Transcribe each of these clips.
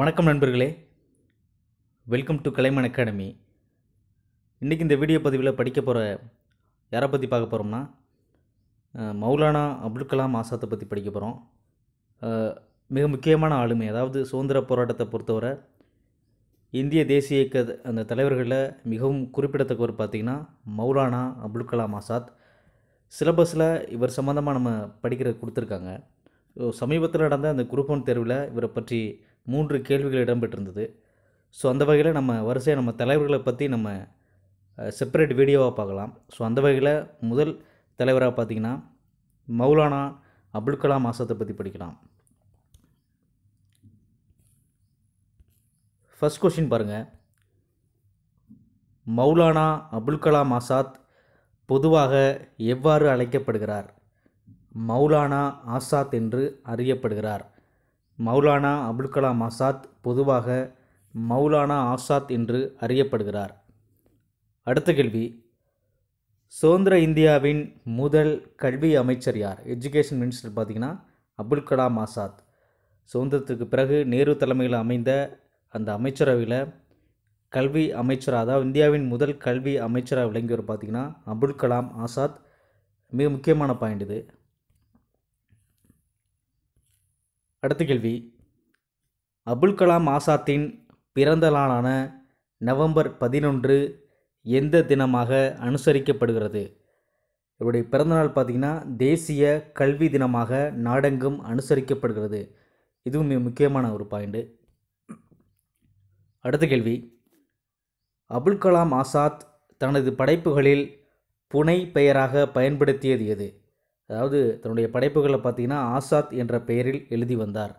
வணக்கம் நண்பர்களே welcome to கலைமன் academy இன்றைக்கி இந்த வீடியோ பதிவில் படிக்க போகிற யாரை பற்றி பார்க்க போகிறோம்னா மௌலானா அப்துல் கலாம் ஆசாத்தை பற்றி படிக்க போகிறோம் மிக முக்கியமான ஆளுமை அதாவது சுதந்திர போராட்டத்தை பொறுத்தவரை இந்திய தேசிய இயக்க அந்த தலைவர்களில் மிகவும் குறிப்பிடத்தக்கவர் பார்த்திங்கன்னா மௌலானா அப்துல் கலாம் ஆசாத் சிலபஸில் இவர் சம்மந்தமாக நம்ம படிக்கிற கொடுத்துருக்காங்க சமீபத்தில் நடந்த அந்த குரூப் ஒன் தேர்வில் இவரை பற்றி மூன்று கேள்விகள் இடம்பெற்றிருந்தது ஸோ அந்த வகையில் நம்ம வரிசையாக நம்ம தலைவர்களை பற்றி நம்ம செப்பரேட் வீடியோவாக பார்க்கலாம் ஸோ அந்த வகையில் முதல் தலைவராக பார்த்திங்கன்னா மௌலானா அப்துல் கலாம் ஆசாத்தை பற்றி படிக்கலாம் ஃபஸ்ட் கொஷின் பாருங்கள் மௌலானா அப்துல் கலாம் ஆசாத் பொதுவாக எவ்வாறு அழைக்கப்படுகிறார் மௌலானா ஆசாத் என்று அறியப்படுகிறார் மௌலானா அபுல் கலாம் ஆசாத் பொதுவாக மௌலானா ஆசாத் என்று அறியப்படுகிறார் அடுத்த கேள்வி சுதந்திர இந்தியாவின் முதல் கல்வி அமைச்சர் யார் எஜுகேஷன் மினிஸ்டர் பார்த்திங்கன்னா அபுல் கலாம் ஆசாத் சுதந்திரத்துக்கு பிறகு நேரு தலைமையில் அமைந்த அந்த அமைச்சரவையில் கல்வி அமைச்சராக அதாவது இந்தியாவின் முதல் கல்வி அமைச்சராக விளங்கியவர் பார்த்திங்கன்னா அபுல் கலாம் ஆசாத் மிக முக்கியமான பாயிண்ட் இது அடுத்த கேள்வி அபுல் கலாம் ஆசாத்தின் பிறந்த நாளான நவம்பர் பதினொன்று எந்த தினமாக அனுசரிக்கப்படுகிறது இவருடைய பிறந்தநாள் பார்த்திங்கன்னா தேசிய கல்வி தினமாக நாடெங்கும் அனுசரிக்கப்படுகிறது இதுவும் மிக முக்கியமான ஒரு பாயிண்ட்டு அடுத்த கேள்வி அபுல் கலாம் ஆசாத் தனது படைப்புகளில் புனை பெயராக பயன்படுத்தியது எது அதாவது தன்னுடைய படைப்புகளை பார்த்திங்கன்னா ஆசாத் என்ற பெயரில் எழுதி வந்தார்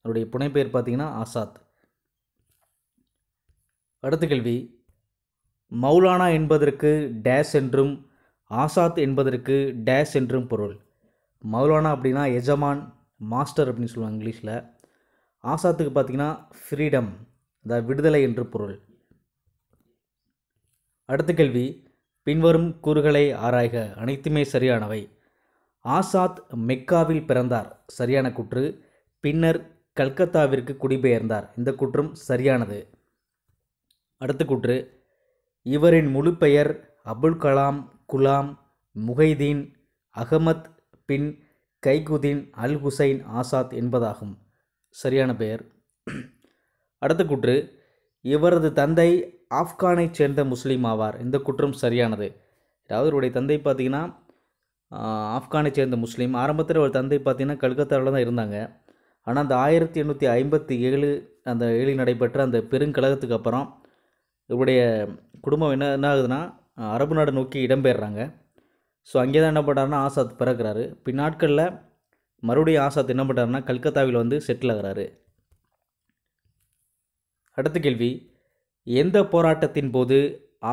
தன்னுடைய புனைப்பெயர் பார்த்திங்கன்னா ஆசாத் அடுத்த கேள்வி மௌலானா என்பதற்கு டேஸ் என்றும் ஆசாத் என்பதற்கு டேஸ் என்றும் பொருள் மௌலானா அப்படின்னா எஜமான் மாஸ்டர் அப்படின்னு சொல்லுவாங்க இங்கிலீஷில் ஆசாத்துக்கு பார்த்திங்கன்னா ஃப்ரீடம் அதாவது விடுதலை என்று பொருள் அடுத்த கேள்வி பின்வரும் கூறுகளை ஆராய்க அனைத்துமே சரியானவை ஆசாத் மெக்காவில் பிறந்தார் சரியான குற்று பின்னர் கல்கத்தாவிற்கு குடிபெயர்ந்தார் இந்த குற்றம் சரியானது அடுத்த குற்று இவரின் முழு பெயர் அபுல் கலாம் குலாம் முஹைதீன் அகமத் பின் கைகுதீன் அல் ஹுசைன் ஆசாத் என்பதாகும் சரியான பெயர் அடுத்த குற்று இவரது தந்தை ஆப்கானைச் சேர்ந்த முஸ்லீம் ஆவார் இந்த குற்றம் சரியானது அதாவது இவருடைய தந்தை பார்த்திங்கன்னா ஆப்கானை சேர்ந்த முஸ்லீம் ஆரம்பத்தில் அவர் தந்தை பார்த்திங்கன்னா கல்கத்தாவில் தான் இருந்தாங்க ஆனால் அந்த ஆயிரத்தி எண்ணூற்றி ஐம்பத்தி ஏழு அந்த ஏழில் நடைபெற்ற அந்த பெருங்கழகத்துக்கு அப்புறம் இவருடைய குடும்பம் என்ன என்ன ஆகுதுன்னா அரபு நாடு நோக்கி இடம்பெயர்றாங்க ஸோ அங்கே தான் என்ன பண்ணுறாருன்னா ஆசாத் பிறக்கிறாரு பின்னாட்களில் மறுபடியும் ஆசாத் என்ன பண்ணுறாருன்னா கல்கத்தாவில் வந்து செட்டில் ஆகிறாரு அடுத்த கேள்வி எந்த போராட்டத்தின் போது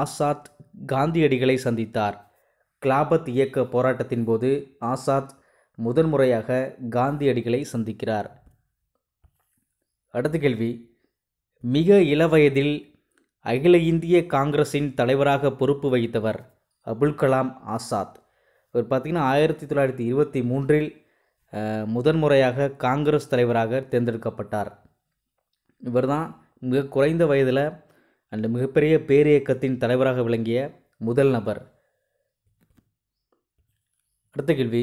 ஆசாத் காந்தியடிகளை சந்தித்தார் கிளாபத் இயக்க போராட்டத்தின் போது ஆசாத் முதன்முறையாக காந்தியடிகளை சந்திக்கிறார் அடுத்த கேள்வி மிக இளவயதில் அகில இந்திய காங்கிரஸின் தலைவராக பொறுப்பு வகித்தவர் அபுல் கலாம் ஆசாத் இவர் பார்த்திங்கன்னா ஆயிரத்தி தொள்ளாயிரத்தி இருபத்தி மூன்றில் முதன்முறையாக காங்கிரஸ் தலைவராக தேர்ந்தெடுக்கப்பட்டார் இவர் தான் மிக குறைந்த வயதில் அந்த மிகப்பெரிய பேரியக்கத்தின் தலைவராக விளங்கிய முதல் நபர் அடுத்த கேள்வி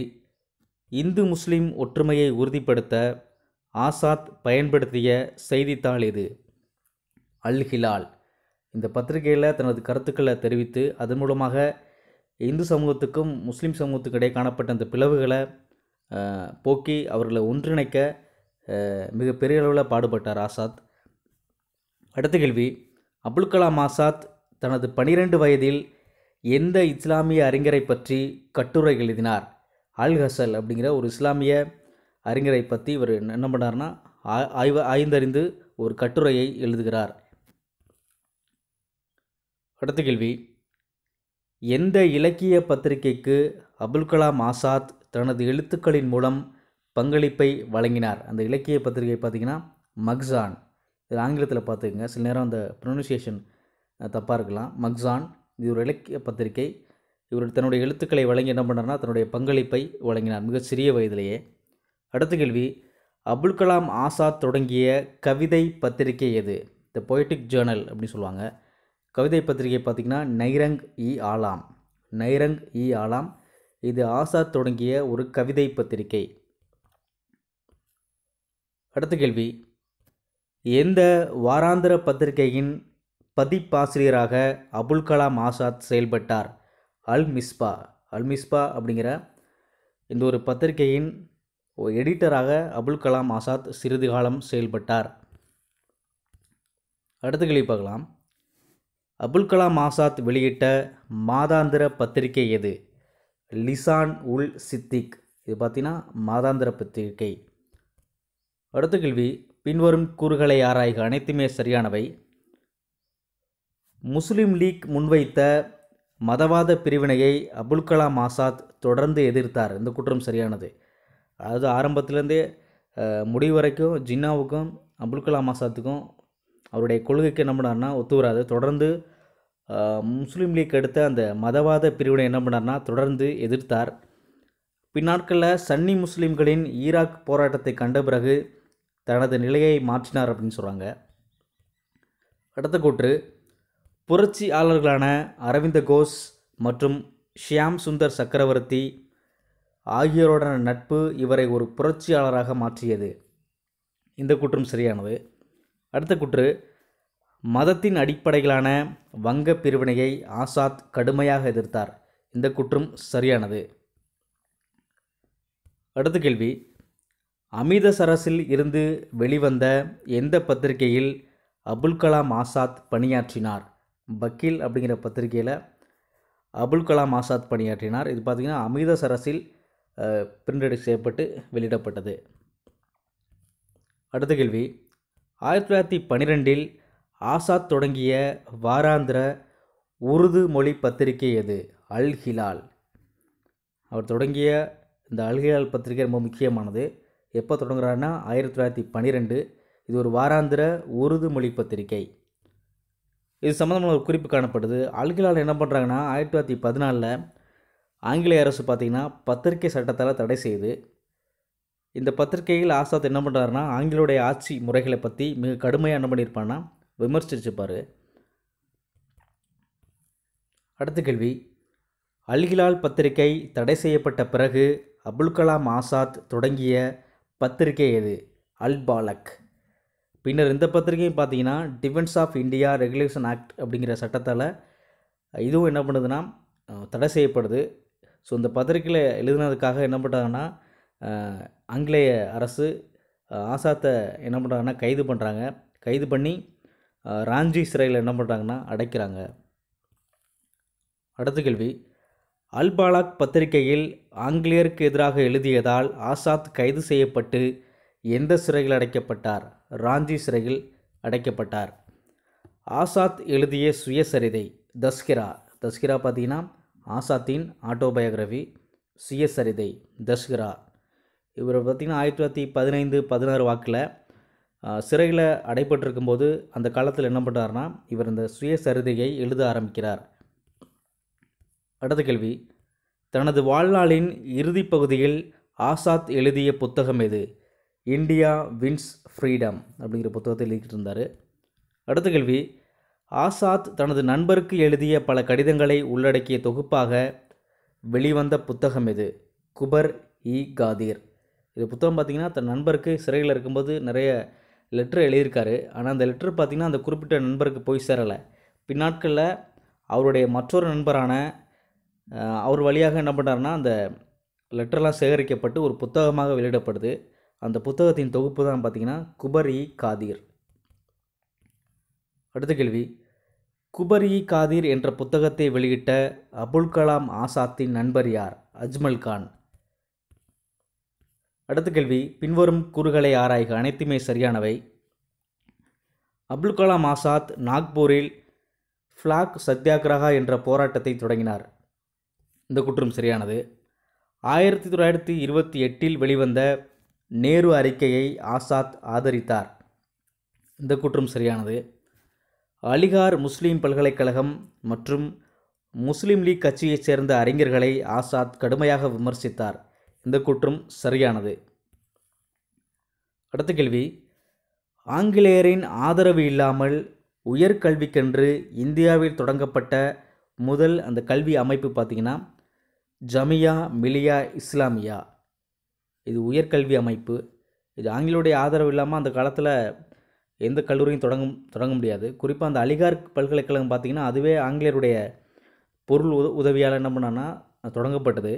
இந்து முஸ்லீம் ஒற்றுமையை உறுதிப்படுத்த ஆசாத் பயன்படுத்திய செய்தித்தாள் எது அல் ஹிலால் இந்த பத்திரிகையில் தனது கருத்துக்களை தெரிவித்து அதன் மூலமாக இந்து சமூகத்துக்கும் முஸ்லீம் சமூகத்துக்கு இடையே காணப்பட்ட அந்த பிளவுகளை போக்கி அவர்களை ஒன்றிணைக்க மிகப்பெரிய அளவில் பாடுபட்டார் ஆசாத் அடுத்த கேள்வி அப்துல் கலாம் ஆசாத் தனது பனிரெண்டு வயதில் எந்த இஸ்லாமிய அறிஞரை பற்றி கட்டுரை எழுதினார் அல் ஹசல் அப்படிங்கிற ஒரு இஸ்லாமிய அறிஞரை பற்றி இவர் என்ன பண்ணார்னா ஆய்வ ஆய்ந்தறிந்து ஒரு கட்டுரையை எழுதுகிறார் அடுத்த கேள்வி எந்த இலக்கிய பத்திரிகைக்கு அபுல் கலாம் ஆசாத் தனது எழுத்துக்களின் மூலம் பங்களிப்பை வழங்கினார் அந்த இலக்கிய பத்திரிகை பார்த்திங்கன்னா மக்சான் இது ஆங்கிலத்தில் பார்த்துக்கோங்க சில நேரம் அந்த ப்ரொனன்சியேஷன் தப்பாக இருக்கலாம் மக்சான் இது ஒரு இலக்கிய பத்திரிகை இவர் தன்னுடைய எழுத்துக்களை வழங்கி என்ன பண்ணார்னா தன்னுடைய பங்களிப்பை வழங்கினார் மிக சிறிய வயதிலேயே அடுத்த கேள்வி அபுல் கலாம் ஆசாத் தொடங்கிய கவிதை பத்திரிகை எது த பொய்டிக் ஜேர்னல் அப்படின்னு சொல்லுவாங்க கவிதை பத்திரிகை பார்த்திங்கன்னா நைரங் இ ஆலாம் நைரங் இ ஆலாம் இது ஆசாத் தொடங்கிய ஒரு கவிதை பத்திரிகை அடுத்த கேள்வி எந்த வாராந்திர பத்திரிகையின் பதிப்பாசிரியராக அபுல் கலாம் ஆசாத் செயல்பட்டார் அல் மிஸ்பா அல் மிஸ்பா அப்படிங்கிற இந்த ஒரு பத்திரிகையின் எடிட்டராக அபுல் கலாம் ஆசாத் சிறிது காலம் செயல்பட்டார் அடுத்த கேள்வி பார்க்கலாம் அபுல் கலாம் ஆசாத் வெளியிட்ட மாதாந்திர பத்திரிகை எது லிசான் உல் சித்திக் இது பார்த்தீங்கன்னா மாதாந்திர பத்திரிகை அடுத்த கேள்வி பின்வரும் கூறுகளை ஆராய்க அனைத்துமே சரியானவை முஸ்லீம் லீக் முன்வைத்த மதவாத பிரிவினையை அபுல் கலாம் ஆசாத் தொடர்ந்து எதிர்த்தார் இந்த குற்றம் சரியானது அதாவது ஆரம்பத்திலேருந்தே முடிவு வரைக்கும் ஜின்னாவுக்கும் அபுல் கலாம் ஆசாத்துக்கும் அவருடைய கொள்கைக்கு என்ன பண்ணார்னா ஒத்து வராது தொடர்ந்து முஸ்லீம் லீக் எடுத்த அந்த மதவாத பிரிவினை என்ன பண்ணார்னா தொடர்ந்து எதிர்த்தார் பின்னாட்களில் சன்னி முஸ்லீம்களின் ஈராக் போராட்டத்தை கண்ட பிறகு தனது நிலையை மாற்றினார் அப்படின்னு சொல்கிறாங்க அடுத்த கூற்று புரட்சியாளர்களான அரவிந்த கோஷ் மற்றும் ஷியாம் சுந்தர் சக்கரவர்த்தி ஆகியோருடன நட்பு இவரை ஒரு புரட்சியாளராக மாற்றியது இந்த குற்றம் சரியானது அடுத்த குற்று மதத்தின் அடிப்படைகளான வங்க பிரிவினையை ஆசாத் கடுமையாக எதிர்த்தார் இந்த குற்றம் சரியானது அடுத்த கேள்வி அமிர்தசரஸில் இருந்து வெளிவந்த எந்த பத்திரிகையில் அபுல் கலாம் ஆசாத் பணியாற்றினார் பக்கீல் அப்படிங்கிற பத்திரிகையில் அபுல் கலாம் ஆசாத் பணியாற்றினார் இது பார்த்திங்கன்னா அமிர்தசரஸில் பிரிண்டட் செய்யப்பட்டு வெளியிடப்பட்டது அடுத்த கேள்வி ஆயிரத்தி தொள்ளாயிரத்தி பன்னிரெண்டில் ஆசாத் தொடங்கிய வாராந்திர உருது மொழி பத்திரிகை எது அல் ஹிலால் அவர் தொடங்கிய இந்த அல் ஹிலால் பத்திரிகை ரொம்ப முக்கியமானது எப்போ தொடங்குறாருன்னா ஆயிரத்தி தொள்ளாயிரத்தி பன்னிரெண்டு இது ஒரு வாராந்திர உருது மொழி பத்திரிகை இது சம்மந்தமான ஒரு குறிப்பு காணப்படுது அல்கிலால் என்ன பண்ணுறாங்கன்னா ஆயிரத்தி தொள்ளாயிரத்தி பதினாலில் ஆங்கிலேய அரசு பார்த்திங்கன்னா பத்திரிகை சட்டத்தால் தடை செய்யுது இந்த பத்திரிகையில் ஆசாத் என்ன பண்ணுறாருன்னா ஆங்கிலோடைய ஆட்சி முறைகளை பற்றி மிக கடுமையாக என்ன பண்ணியிருப்பான்னா விமர்சிச்சுப்பார் அடுத்த கேள்வி அல்கிலால் பத்திரிகை தடை செய்யப்பட்ட பிறகு அபுல் கலாம் ஆசாத் தொடங்கிய பத்திரிகை எது அல் பாலக் பின்னர் இந்த பத்திரிகையும் பார்த்தீங்கன்னா defence of India regulation act அப்படிங்கிற சட்டத்தால் இதுவும் என்ன பண்ணுதுன்னா தடை செய்யப்படுது ஸோ இந்த பத்திரிகையில் எழுதுனதுக்காக என்ன பண்ணுறாங்கன்னா ஆங்கிலேய அரசு ஆசாத்தை என்ன பண்ணுறாங்கன்னா கைது பண்ணுறாங்க கைது பண்ணி ராஞ்சி சிறையில் என்ன பண்ணுறாங்கன்னா அடைக்கிறாங்க அடுத்த கேள்வி அல்பாலாக் பத்திரிகையில் ஆங்கிலேயருக்கு எதிராக எழுதியதால் ஆசாத் கைது செய்யப்பட்டு எந்த சிறையில் அடைக்கப்பட்டார் ராஞ்சி சிறையில் அடைக்கப்பட்டார் ஆசாத் எழுதிய சுயசரிதை தஸ்கிரா தஸ்கிரா பார்த்தீங்கன்னா ஆசாத்தின் ஆட்டோபயோகிராஃபி சுயசரிதை தஸ்கிரா இவர் பார்த்திங்கன்னா ஆயிரத்தி தொள்ளாயிரத்தி பதினைந்து பதினாறு வாக்கில் சிறையில் அடைப்பட்டிருக்கும்போது அந்த காலத்தில் என்ன பண்ணுறாருனா இவர் இந்த சுயசரிதையை எழுத ஆரம்பிக்கிறார் அடுத்த கேள்வி தனது வாழ்நாளின் இறுதிப்பகுதியில் பகுதியில் ஆசாத் எழுதிய புத்தகம் எது இந்தியா வின்ஸ் ஃப்ரீடம் அப்படிங்கிற புத்தகத்தை எழுதிட்டு இருந்தார் அடுத்த கேள்வி ஆசாத் தனது நண்பருக்கு எழுதிய பல கடிதங்களை உள்ளடக்கிய தொகுப்பாக வெளிவந்த புத்தகம் இது குபர் இ காதீர் இது புத்தகம் பார்த்திங்கன்னா தன் நண்பருக்கு சிறையில் இருக்கும்போது நிறைய லெட்டர் எழுதியிருக்காரு ஆனால் அந்த லெட்டர் பார்த்திங்கன்னா அந்த குறிப்பிட்ட நண்பருக்கு போய் சேரலை பின்னாட்களில் அவருடைய மற்றொரு நண்பரான அவர் வழியாக என்ன பண்ணுறாருனா அந்த லெட்டர்லாம் சேகரிக்கப்பட்டு ஒரு புத்தகமாக வெளியிடப்படுது அந்த புத்தகத்தின் தொகுப்பு தான் பார்த்தீங்கன்னா குபரி காதீர் அடுத்த கேள்வி குபரி காதீர் என்ற புத்தகத்தை வெளியிட்ட அபுல் கலாம் ஆசாத்தின் நண்பர் யார் அஜ்மல் கான் அடுத்த கேள்வி பின்வரும் கூறுகளை ஆராய்க அனைத்துமே சரியானவை அப்துல் கலாம் ஆசாத் நாக்பூரில் ஃப்ளாக் சத்தியாகிரகா என்ற போராட்டத்தை தொடங்கினார் இந்த குற்றம் சரியானது ஆயிரத்தி தொள்ளாயிரத்தி இருபத்தி எட்டில் வெளிவந்த நேரு அறிக்கையை ஆசாத் ஆதரித்தார் இந்த குற்றம் சரியானது அலிகார் முஸ்லீம் பல்கலைக்கழகம் மற்றும் முஸ்லீம் லீக் கட்சியைச் சேர்ந்த அறிஞர்களை ஆசாத் கடுமையாக விமர்சித்தார் இந்த குற்றம் சரியானது அடுத்த கேள்வி ஆங்கிலேயரின் ஆதரவு இல்லாமல் உயர்கல்விக்கென்று இந்தியாவில் தொடங்கப்பட்ட முதல் அந்த கல்வி அமைப்பு பார்த்திங்கன்னா ஜமியா மிலியா இஸ்லாமியா இது உயர்கல்வி அமைப்பு இது ஆங்கிலோடைய ஆதரவு இல்லாமல் அந்த காலத்தில் எந்த கல்லூரியும் தொடங்கும் தொடங்க முடியாது குறிப்பாக அந்த அலிகார் பல்கலைக்கழகம் பார்த்திங்கன்னா அதுவே ஆங்கிலேயருடைய பொருள் உத உதவியால் என்ன பண்ணான்னா தொடங்கப்பட்டது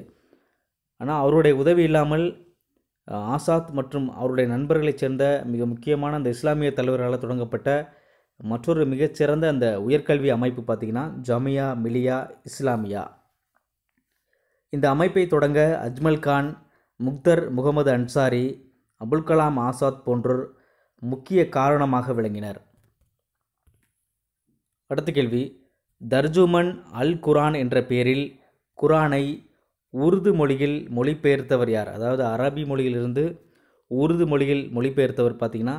ஆனால் அவருடைய உதவி இல்லாமல் ஆசாத் மற்றும் அவருடைய நண்பர்களைச் சேர்ந்த மிக முக்கியமான அந்த இஸ்லாமிய தலைவர்களால் தொடங்கப்பட்ட மற்றொரு மிகச்சிறந்த அந்த உயர்கல்வி அமைப்பு பார்த்திங்கன்னா ஜமியா மிலியா இஸ்லாமியா இந்த அமைப்பை தொடங்க அஜ்மல் கான் முக்தர் முகமது அன்சாரி அபுல் கலாம் ஆசாத் போன்றோர் முக்கிய காரணமாக விளங்கினர் அடுத்த கேள்வி தர்ஜுமன் அல் குரான் என்ற பெயரில் குரானை உருது மொழியில் மொழிபெயர்த்தவர் யார் அதாவது அரபி மொழியிலிருந்து உருது மொழியில் மொழிபெயர்த்தவர் பார்த்திங்கன்னா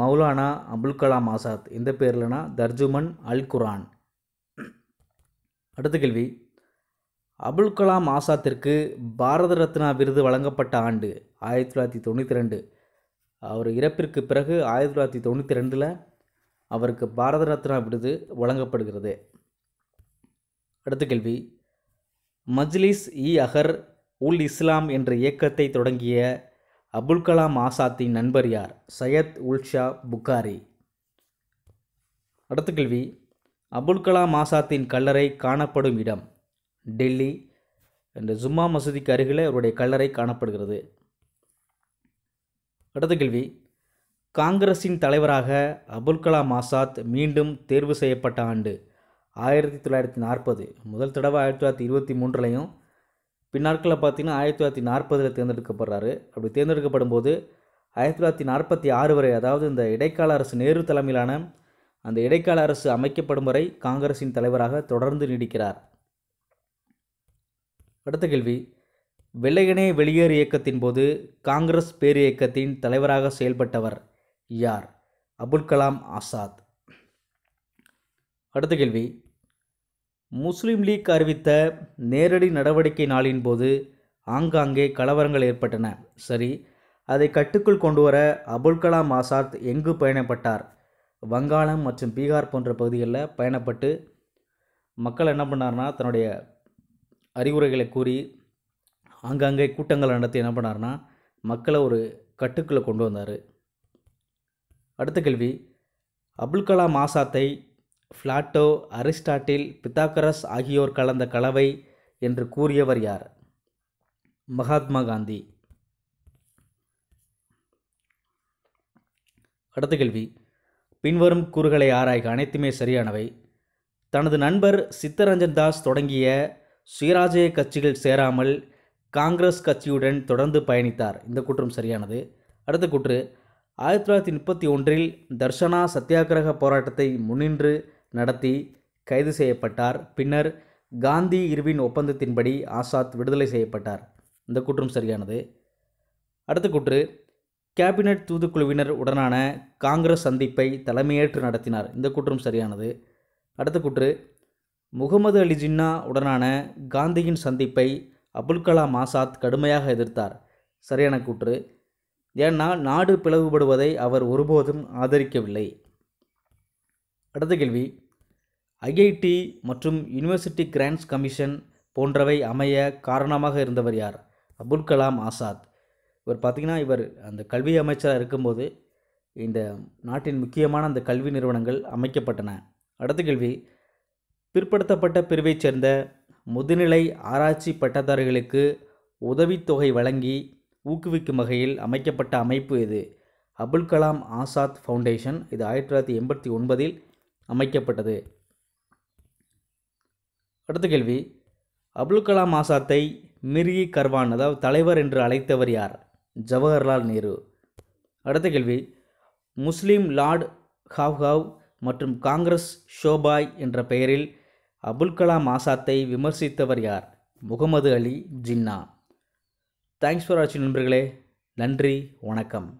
மௌலானா அபுல் கலாம் ஆசாத் இந்த பேர்லனா தர்ஜுமன் அல் குரான் அடுத்த கேள்வி அபுல் கலாம் ஆசாத்திற்கு பாரத ரத்னா விருது வழங்கப்பட்ட ஆண்டு ஆயிரத்தி தொள்ளாயிரத்தி தொண்ணூற்றி ரெண்டு அவர் இறப்பிற்கு பிறகு ஆயிரத்தி தொள்ளாயிரத்தி தொண்ணூற்றி ரெண்டில் அவருக்கு பாரத ரத்னா விருது வழங்கப்படுகிறது அடுத்த கேள்வி மஜ்லிஸ் இ அகர் உல் இஸ்லாம் என்ற இயக்கத்தை தொடங்கிய அபுல் கலாம் ஆசாத்தின் நண்பர் யார் சையத் உல்ஷா புக்காரி அடுத்த கேள்வி அபுல் கலாம் ஆசாத்தின் கல்லறை காணப்படும் இடம் டெல்லி இந்த ஜும்மா மசூதிக்கு அருகில் அவருடைய கல்லறை காணப்படுகிறது அடுத்த கேள்வி காங்கிரஸின் தலைவராக அபுல் கலாம் ஆசாத் மீண்டும் தேர்வு செய்யப்பட்ட ஆண்டு ஆயிரத்தி தொள்ளாயிரத்தி நாற்பது முதல் தடவை ஆயிரத்தி தொள்ளாயிரத்தி இருபத்தி மூன்றுலையும் பின்னாட்களில் பார்த்தீங்கன்னா ஆயிரத்தி தொள்ளாயிரத்தி நாற்பதில் தேர்ந்தெடுக்கப்படுறாரு அப்படி தேர்ந்தெடுக்கப்படும் போது ஆயிரத்தி தொள்ளாயிரத்தி நாற்பத்தி ஆறு வரை அதாவது இந்த இடைக்கால அரசு நேரு தலைமையிலான அந்த இடைக்கால அரசு அமைக்கப்படும் வரை காங்கிரஸின் தலைவராக தொடர்ந்து நீடிக்கிறார் அடுத்த கேள்வி வெள்ளையனே வெளியேறு இயக்கத்தின் போது காங்கிரஸ் பேரு இயக்கத்தின் தலைவராக செயல்பட்டவர் யார் அபுல் கலாம் ஆசாத் அடுத்த கேள்வி முஸ்லீம் லீக் அறிவித்த நேரடி நடவடிக்கை நாளின் போது ஆங்காங்கே கலவரங்கள் ஏற்பட்டன சரி அதை கட்டுக்குள் கொண்டு வர அபுல் கலாம் ஆசாத் எங்கு பயணப்பட்டார் வங்காளம் மற்றும் பீகார் போன்ற பகுதிகளில் பயணப்பட்டு மக்கள் என்ன பண்ணார்னா தன்னுடைய அறிவுரைகளை கூறி ஆங்காங்கே கூட்டங்கள் நடத்தி என்ன பண்ணார்னா மக்களை ஒரு கட்டுக்குள்ளே கொண்டு வந்தார் அடுத்த கேள்வி அப்துல் கலாம் ஆசாத்தை ஃப்ளாட்டோ அரிஸ்டாட்டில் பித்தாகரஸ் ஆகியோர் கலந்த கலவை என்று கூறியவர் யார் மகாத்மா காந்தி அடுத்த கேள்வி பின்வரும் கூறுகளை ஆராய்க அனைத்துமே சரியானவை தனது நண்பர் சித்தரஞ்சன் தாஸ் தொடங்கிய சுயராஜ்ய கட்சிகள் சேராமல் காங்கிரஸ் கட்சியுடன் தொடர்ந்து பயணித்தார் இந்த குற்றம் சரியானது அடுத்த குற்று ஆயிரத்தி தொள்ளாயிரத்தி முப்பத்தி ஒன்றில் தர்ஷனா சத்தியாகிரக போராட்டத்தை முன்னின்று நடத்தி கைது செய்யப்பட்டார் பின்னர் காந்தி இருவின் ஒப்பந்தத்தின்படி ஆசாத் விடுதலை செய்யப்பட்டார் இந்த குற்றம் சரியானது அடுத்த குற்று கேபினட் தூதுக்குழுவினர் உடனான காங்கிரஸ் சந்திப்பை தலைமையேற்று நடத்தினார் இந்த குற்றம் சரியானது அடுத்த குற்று முகமது அலி ஜின்னா உடனான காந்தியின் சந்திப்பை அபுல் கலாம் ஆசாத் கடுமையாக எதிர்த்தார் சரியான கூற்று ஏன்னா நாடு பிளவுபடுவதை அவர் ஒருபோதும் ஆதரிக்கவில்லை அடுத்த கேள்வி ஐஐடி மற்றும் யூனிவர்சிட்டி கிராண்ட்ஸ் கமிஷன் போன்றவை அமைய காரணமாக இருந்தவர் யார் அபுல் கலாம் ஆசாத் இவர் பார்த்திங்கன்னா இவர் அந்த கல்வி அமைச்சராக இருக்கும்போது இந்த நாட்டின் முக்கியமான அந்த கல்வி நிறுவனங்கள் அமைக்கப்பட்டன அடுத்த கேள்வி பிற்படுத்தப்பட்ட பிரிவைச் சேர்ந்த முதுநிலை ஆராய்ச்சி பட்டதாரிகளுக்கு உதவித்தொகை வழங்கி ஊக்குவிக்கும் வகையில் அமைக்கப்பட்ட அமைப்பு இது அபுல் கலாம் ஆசாத் ஃபவுண்டேஷன் இது ஆயிரத்தி தொள்ளாயிரத்தி எண்பத்தி ஒன்பதில் அமைக்கப்பட்டது அடுத்த கேள்வி அபுல் கலாம் ஆசாத்தை மிர்கி கர்வான் அதாவது தலைவர் என்று அழைத்தவர் யார் ஜவஹர்லால் நேரு அடுத்த கேள்வி முஸ்லீம் லார்டு ஹாவ்ஹாவ் மற்றும் காங்கிரஸ் ஷோபாய் என்ற பெயரில் அபுல் கலாம் ஆசாத்தை விமர்சித்தவர் யார் முகமது அலி ஜின்னா தேங்க்ஸ் ஃபார் வாட்சிங் நண்பர்களே நன்றி வணக்கம்